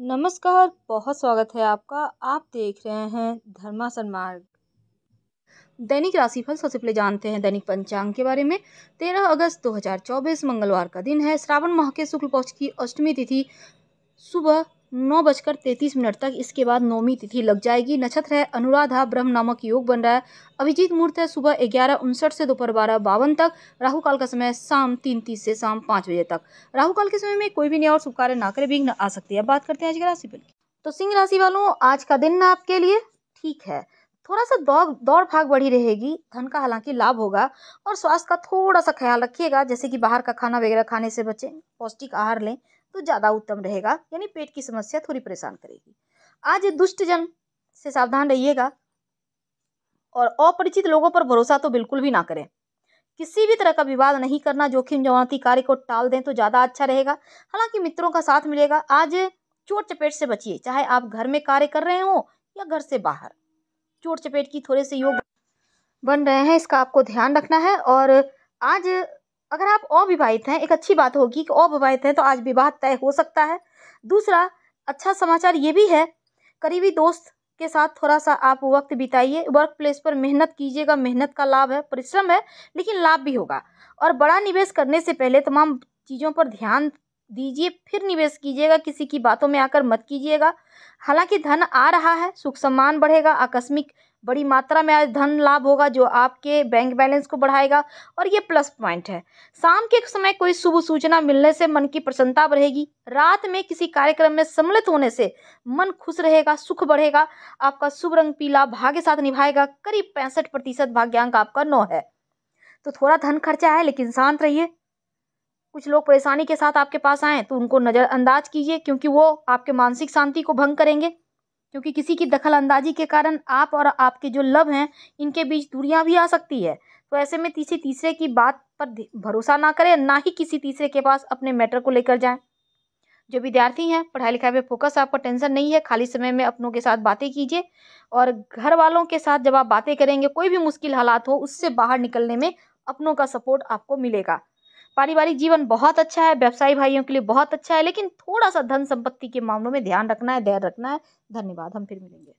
नमस्कार बहुत स्वागत है आपका आप देख रहे हैं धर्मासन मार्ग दैनिक राशिफल सबसे पहले जानते हैं दैनिक पंचांग के बारे में तेरह अगस्त 2024 मंगलवार का दिन है श्रावण माह के शुक्ल पक्ष की अष्टमी तिथि सुबह नौ बजकर तैंतीस मिनट तक इसके बाद नौमी तिथि लग जाएगी नक्षत्र है अनुराधा ब्रह्म नामक योग बन रहा है अभिजीत मुहूर्त है सुबह ग्यारह उनसठ से दोपहर बारह बावन तक राहु काल का समय शाम तीन तीस से शाम पाँच बजे तक राहु काल के समय में कोई भी नया और शुभ कार्य ना करे विघ्न आ सकती है बात करते हैं आज की राशि पर तो सिंह राशि वालों आज का दिन आपके लिए ठीक है थोड़ा सा दौड़ दौड़ भाग बढ़ी रहेगी धन का हालांकि लाभ होगा और स्वास्थ्य का थोड़ा सा ख्याल रखिएगा जैसे कि बाहर का खाना वगैरह खाने से बचें पौष्टिक आहार लें तो ज़्यादा उत्तम रहेगा यानी पेट की समस्या थोड़ी परेशान करेगी आज दुष्ट जन से सावधान रहिएगा और अपरिचित लोगों पर भरोसा तो बिल्कुल भी ना करें किसी भी तरह का विवाद नहीं करना जोखिम जमाती कार्य को टाल दें तो ज़्यादा अच्छा रहेगा हालांकि मित्रों का साथ मिलेगा आज चोट चपेट से बचिए चाहे आप घर में कार्य कर रहे हो या घर से बाहर चोट चपेट की थोड़े से योग बन रहे हैं इसका आपको ध्यान रखना है और आज अगर आप अविवाहित हैं एक अच्छी बात होगी कि अविवाहित हैं तो आज विवाह तय हो सकता है दूसरा अच्छा समाचार ये भी है करीबी दोस्त के साथ थोड़ा सा आप वक्त बिताइए वर्क प्लेस पर मेहनत कीजिएगा मेहनत का लाभ है परिश्रम है लेकिन लाभ भी होगा और बड़ा निवेश करने से पहले तमाम चीज़ों पर ध्यान दीजिए फिर निवेश कीजिएगा किसी की बातों में आकर मत कीजिएगा हालांकि धन आ रहा है सुख सम्मान बढ़ेगा आकस्मिक बड़ी मात्रा में आज धन लाभ होगा जो आपके बैंक बैलेंस को बढ़ाएगा और ये प्लस पॉइंट है शाम के समय कोई शुभ सूचना मिलने से मन की प्रसन्नता बढ़ेगी रात में किसी कार्यक्रम में सम्मिलित होने से मन खुश रहेगा सुख बढ़ेगा आपका शुभ रंग पीला भाग्य साथ निभाएगा करीब पैंसठ प्रतिशत भाग्यांक आपका नौ है तो थोड़ा धन खर्चा है लेकिन शांत रहिए कुछ लोग परेशानी के साथ आपके पास आए तो उनको नज़रअंदाज कीजिए क्योंकि वो आपके मानसिक शांति को भंग करेंगे क्योंकि किसी की दखल अंदाजी के कारण आप और आपके जो लव हैं इनके बीच दूरियां भी आ सकती है तो ऐसे में किसी तीसरे की बात पर भरोसा ना करें ना ही किसी तीसरे के पास अपने मैटर को लेकर जाएं जो विद्यार्थी हैं पढ़ाई लिखाई पे फोकस आपका टेंशन नहीं है खाली समय में अपनों के साथ बातें कीजिए और घर वालों के साथ जब आप बातें करेंगे कोई भी मुश्किल हालात हो उससे बाहर निकलने में अपनों का सपोर्ट आपको मिलेगा पारिवारिक जीवन बहुत अच्छा है व्यवसायी भाइयों के लिए बहुत अच्छा है लेकिन थोड़ा सा धन संपत्ति के मामलों में ध्यान रखना है धैर्य रखना है धन्यवाद हम फिर मिलेंगे